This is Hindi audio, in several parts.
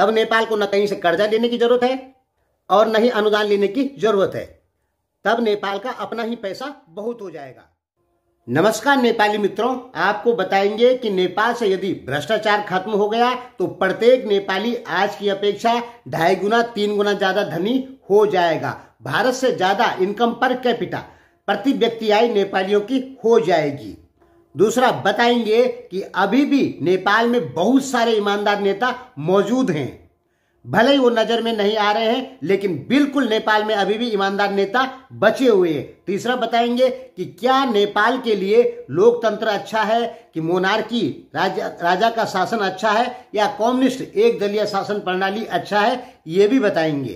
तब नेपाल को न कहीं से कर्जा लेने की जरूरत है और न ही अनुदान लेने की जरूरत है तब नेपाल का अपना ही पैसा बहुत हो जाएगा नमस्कार नेपाली मित्रों आपको बताएंगे कि नेपाल से यदि भ्रष्टाचार खत्म हो गया तो प्रत्येक नेपाली आज की अपेक्षा ढाई गुना तीन गुना ज्यादा धनी हो जाएगा भारत से ज्यादा इनकम पर कैपिटा प्रति व्यक्ति आय नेपालियों की हो जाएगी दूसरा बताएंगे कि अभी भी नेपाल में बहुत सारे ईमानदार नेता मौजूद हैं भले ही वो नजर में नहीं आ रहे हैं लेकिन बिल्कुल नेपाल में अभी भी ईमानदार नेता बचे हुए हैं तीसरा बताएंगे कि क्या नेपाल के लिए लोकतंत्र अच्छा है कि मोनार्की राजा राजा का शासन अच्छा है या कम्युनिस्ट एक दलीय शासन प्रणाली अच्छा है ये भी बताएंगे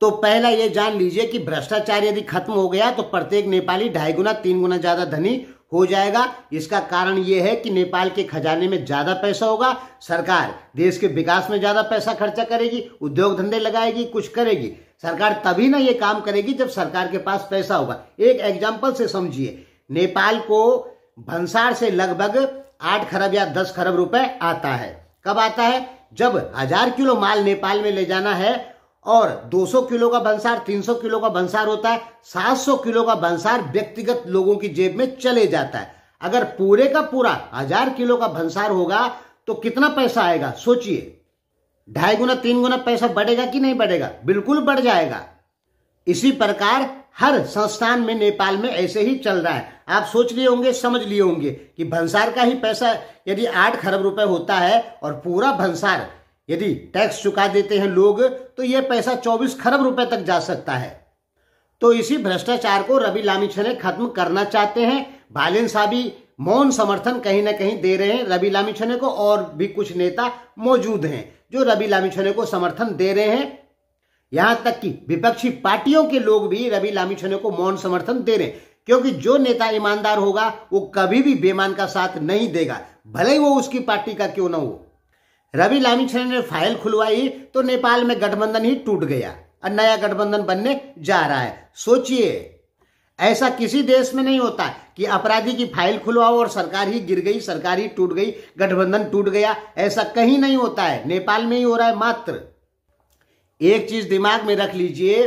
तो पहला ये जान लीजिए कि भ्रष्टाचार यदि खत्म हो गया तो प्रत्येक नेपाली ढाई गुना तीन गुना ज्यादा धनी हो जाएगा इसका कारण ये है कि नेपाल के खजाने में ज़्यादा पैसा होगा सरकार देश के विकास में ज़्यादा पैसा खर्चा करेगी उद्योग धंधे लगाएगी कुछ करेगी सरकार तभी ना ये काम करेगी जब सरकार के पास पैसा होगा एक एग्जाम्पल से समझिए नेपाल को भंसार से लगभग आठ खरब या दस खरब रुपए आता है कब आता है जब हजार किलो माल नेपाल में ले जाना है और 200 किलो का बंसार 300 किलो का बंसार होता है 700 किलो का बंसार व्यक्तिगत लोगों की जेब में चले जाता है अगर पूरे का पूरा हजार किलो का भंसार होगा तो कितना पैसा आएगा सोचिए ढाई गुना तीन गुना पैसा बढ़ेगा कि नहीं बढ़ेगा बिल्कुल बढ़ जाएगा इसी प्रकार हर संस्थान में नेपाल में ऐसे ही चल रहा है आप सोच लिए होंगे समझ लिए होंगे कि भंसार का ही पैसा यदि आठ खरब रुपए होता है और पूरा भंसार यदि टैक्स चुका देते हैं लोग तो यह पैसा 24 खरब रुपए तक जा सकता है तो इसी भ्रष्टाचार को रवि लामी छने खत्म करना चाहते हैं भालेन साहबी मौन समर्थन कहीं ना कहीं दे रहे हैं रवि लामिछने को और भी कुछ नेता मौजूद हैं जो रवि लामिछने को समर्थन दे रहे हैं यहां तक कि विपक्षी पार्टियों के लोग भी रवि लामिछने को मौन समर्थन दे रहे हैं क्योंकि जो नेता ईमानदार होगा वो कभी भी बेमान का साथ नहीं देगा भले ही वो उसकी पार्टी का क्यों ना हो रवि लामीछन ने फाइल खुलवाई तो नेपाल में गठबंधन ही टूट गया और नया गठबंधन बनने जा रहा है सोचिए ऐसा किसी देश में नहीं होता कि अपराधी की फाइल खुलवाओ और सरकार ही गिर गई सरकार ही टूट गई गठबंधन टूट गया ऐसा कहीं नहीं होता है नेपाल में ही हो रहा है मात्र एक चीज दिमाग में रख लीजिए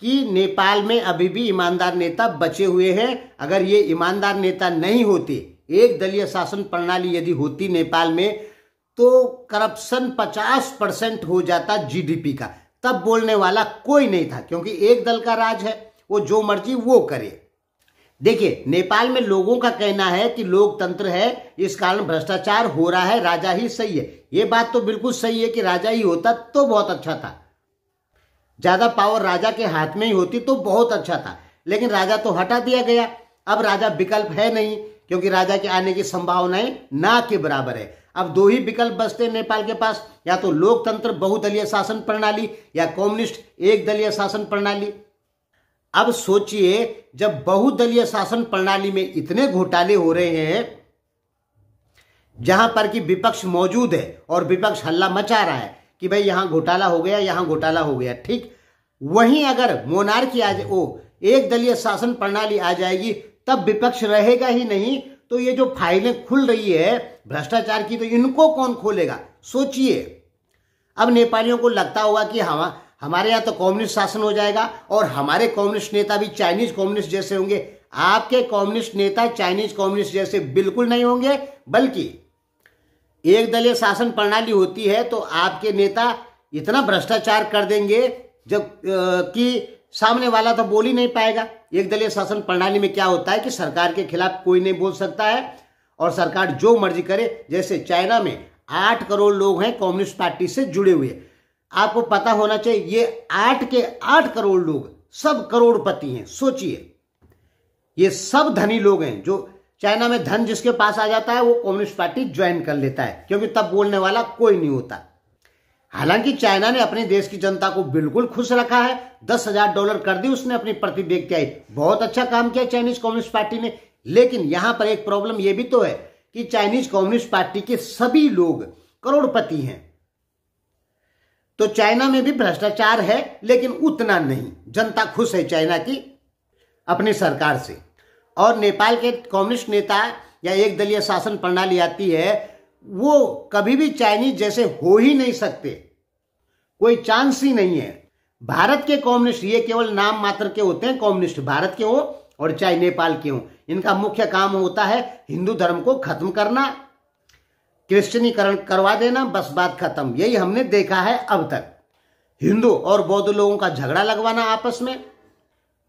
कि नेपाल में अभी भी ईमानदार नेता बचे हुए हैं अगर ये ईमानदार नेता नहीं होते एक दलीय शासन प्रणाली यदि होती नेपाल में तो करप्शन 50 परसेंट हो जाता जीडीपी का तब बोलने वाला कोई नहीं था क्योंकि एक दल का राज है वो जो मर्जी वो करे देखिए नेपाल में लोगों का कहना है कि लोकतंत्र है इस कारण भ्रष्टाचार हो रहा है राजा ही सही है ये बात तो बिल्कुल सही है कि राजा ही होता तो बहुत अच्छा था ज्यादा पावर राजा के हाथ में ही होती तो बहुत अच्छा था लेकिन राजा तो हटा दिया गया अब राजा विकल्प है नहीं क्योंकि राजा के आने की संभावनाएं ना के बराबर है अब दो ही विकल्प बचते हैं नेपाल के पास या तो लोकतंत्र बहुदलीय शासन प्रणाली या कम्युनिस्ट एक दलीय शासन प्रणाली अब सोचिए जब बहुदलीय शासन प्रणाली में इतने घोटाले हो रहे हैं जहां पर कि विपक्ष मौजूद है और विपक्ष हल्ला मचा रहा है कि भाई यहां घोटाला हो गया यहां घोटाला हो गया ठीक वहीं अगर मोनार्की आ जाए ओ एक दलीय शासन प्रणाली आ जाएगी तब विपक्ष रहेगा ही नहीं तो ये जो फाइलें खुल रही है भ्रष्टाचार की तो इनको कौन खोलेगा सोचिए अब नेपालियों को लगता होगा कि हम हमारे यहाँ तो कम्युनिस्ट शासन हो जाएगा और हमारे कम्युनिस्ट नेता भी चाइनीज कम्युनिस्ट जैसे होंगे आपके कम्युनिस्ट नेता चाइनीज कम्युनिस्ट जैसे बिल्कुल नहीं होंगे बल्कि एक दलीय शासन प्रणाली होती है तो आपके नेता इतना भ्रष्टाचार कर देंगे जब कि सामने वाला तो बोल ही नहीं पाएगा एक दलीय शासन प्रणाली में क्या होता है कि सरकार के खिलाफ कोई नहीं बोल सकता है और सरकार जो मर्जी करे जैसे चाइना में आठ करोड़ लोग हैं कम्युनिस्ट पार्टी से जुड़े हुए आपको पता होना चाहिए ये आठ के आठ करोड़ लोग सब करोड़पति हैं सोचिए ये सब धनी लोग हैं जो चाइना में धन जिसके पास आ जाता है वो कम्युनिस्ट पार्टी ज्वाइन कर लेता है क्योंकि तब बोलने वाला कोई नहीं होता हालांकि चाइना ने अपने देश की जनता को बिल्कुल खुश रखा है दस हजार डॉलर कर दी उसने अपनी प्रतिबेग आई बहुत अच्छा काम किया चाइनीज कम्युनिस्ट पार्टी ने लेकिन यहां पर एक प्रॉब्लम यह भी तो है कि चाइनीज कम्युनिस्ट पार्टी के सभी लोग करोड़पति हैं तो चाइना में भी भ्रष्टाचार है लेकिन उतना नहीं जनता खुश है चाइना की अपनी सरकार से और नेपाल के कम्युनिस्ट नेता या एक दलीय शासन प्रणाली आती है वो कभी भी चाइनीज जैसे हो ही नहीं सकते कोई चांस ही नहीं है भारत के कम्युनिस्ट ये केवल नाम मात्र के होते हैं कम्युनिस्ट भारत के हो और चाहे नेपाल के हो इनका मुख्य काम होता है हिंदू धर्म को खत्म करना क्रिश्चनीकरण करवा देना बस बात खत्म यही हमने देखा है अब तक हिंदू और बौद्ध लोगों का झगड़ा लगवाना आपस में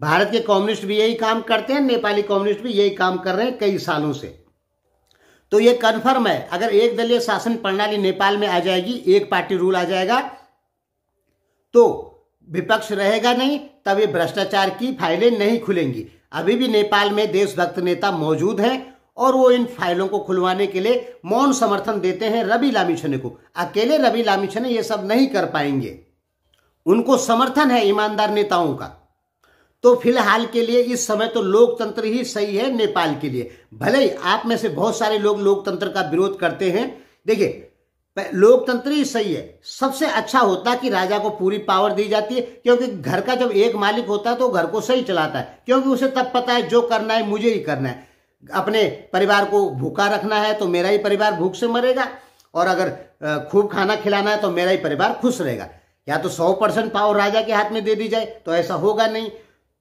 भारत के कम्युनिस्ट भी यही काम करते हैं नेपाली कम्युनिस्ट भी यही काम कर रहे हैं कई सालों से तो ये कन्फर्म है अगर एक दलीय शासन प्रणाली नेपाल में आ जाएगी एक पार्टी रूल आ जाएगा तो विपक्ष रहेगा नहीं तभी भ्रष्टाचार की फाइलें नहीं खुलेंगी अभी भी नेपाल में देशभक्त नेता मौजूद हैं और वो इन फाइलों को खुलवाने के लिए मौन समर्थन देते हैं रवि लामिछने को अकेले रवि लामिछने ये सब नहीं कर पाएंगे उनको समर्थन है ईमानदार नेताओं का तो फिलहाल के लिए इस समय तो लोकतंत्र ही सही है नेपाल के लिए भले ही आप में से बहुत सारे लोग लोकतंत्र का विरोध करते हैं देखिए लोकतंत्र ही सही है सबसे अच्छा होता है कि राजा को पूरी पावर दी जाती है क्योंकि घर का जब एक मालिक होता है तो घर को सही चलाता है क्योंकि उसे तब पता है जो करना है मुझे ही करना है अपने परिवार को भूखा रखना है तो मेरा ही परिवार भूख से मरेगा और अगर खूब खाना खिलाना है तो मेरा ही परिवार खुश रहेगा या तो सौ परसेंट पावर राजा के हाथ में दे दी जाए तो ऐसा होगा नहीं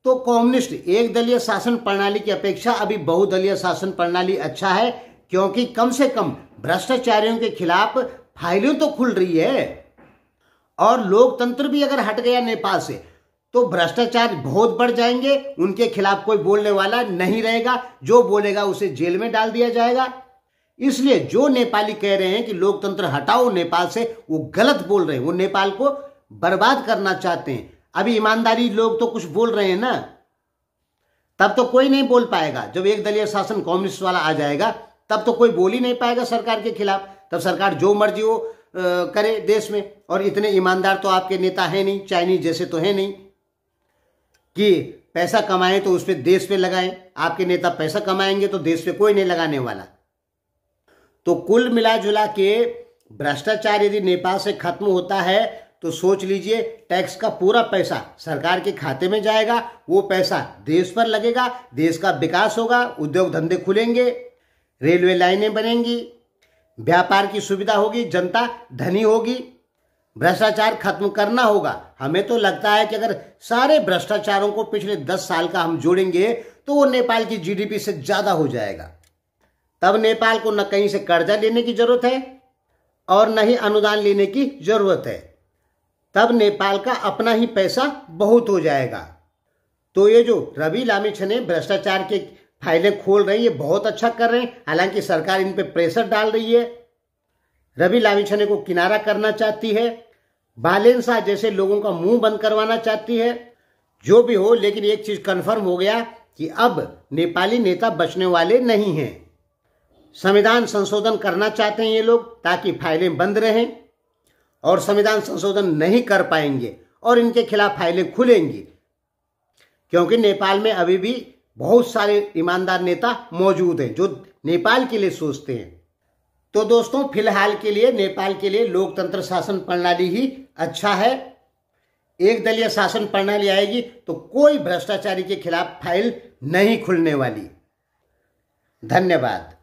तो कम्युनिस्ट एक दलीय शासन प्रणाली की अपेक्षा अभी बहुदलीय शासन प्रणाली अच्छा है क्योंकि कम से कम भ्रष्टाचारियों के खिलाफ फाइलें तो खुल रही है और लोकतंत्र भी अगर हट गया नेपाल से तो भ्रष्टाचार बहुत बढ़ जाएंगे उनके खिलाफ कोई बोलने वाला नहीं रहेगा जो बोलेगा उसे जेल में डाल दिया जाएगा इसलिए जो नेपाली कह रहे हैं कि लोकतंत्र हटाओ नेपाल से वो गलत बोल रहे हैं वो नेपाल को बर्बाद करना चाहते हैं अभी ईमानदारी लोग तो कुछ बोल रहे हैं ना तब तो कोई नहीं बोल पाएगा जब एक दलीय शासन कम्युनिस्ट वाला आ जाएगा तब तो कोई बोल ही नहीं पाएगा सरकार के खिलाफ तब सरकार जो मर्जी हो करे देश में और इतने ईमानदार तो आपके नेता हैं नहीं चाइनीज जैसे तो हैं नहीं कि पैसा कमाएं तो उसमें देश पे लगाएं आपके नेता पैसा कमाएंगे तो देश पे कोई नहीं लगाने वाला तो कुल मिला जुला के भ्रष्टाचार यदि नेपाल से खत्म होता है तो सोच लीजिए टैक्स का पूरा पैसा सरकार के खाते में जाएगा वो पैसा देश पर लगेगा देश का विकास होगा उद्योग धंधे खुलेंगे रेलवे लाइनें बनेंगी व्यापार की सुविधा होगी जनता धनी होगी भ्रष्टाचार खत्म करना होगा हमें तो लगता है कि अगर सारे भ्रष्टाचारों को पिछले दस साल का हम जोड़ेंगे तो वो नेपाल की जीडीपी से ज़्यादा हो जाएगा तब नेपाल को न कहीं से कर्जा लेने की जरूरत है और न ही अनुदान लेने की जरूरत है तब नेपाल का अपना ही पैसा बहुत हो जाएगा तो ये जो रवि लामिछ ने भ्रष्टाचार के फाइलें खोल रहे हैं ये बहुत अच्छा कर रहे हैं हालांकि सरकार इन पर प्रेशर डाल रही है रवि लामिछने को किनारा करना चाहती है बालेन शाह जैसे लोगों का मुंह बंद करवाना चाहती है जो भी हो लेकिन एक चीज कन्फर्म हो गया कि अब नेपाली नेता बचने वाले नहीं हैं संविधान संशोधन करना चाहते हैं ये लोग ताकि फाइलें बंद रहें और संविधान संशोधन नहीं कर पाएंगे और इनके खिलाफ फाइलें खुलेंगी क्योंकि नेपाल में अभी भी बहुत सारे ईमानदार नेता मौजूद हैं जो नेपाल के लिए सोचते हैं तो दोस्तों फिलहाल के लिए नेपाल के लिए लोकतंत्र शासन प्रणाली ही अच्छा है एक दलीय शासन प्रणाली आएगी तो कोई भ्रष्टाचारी के खिलाफ फाइल नहीं खुलने वाली धन्यवाद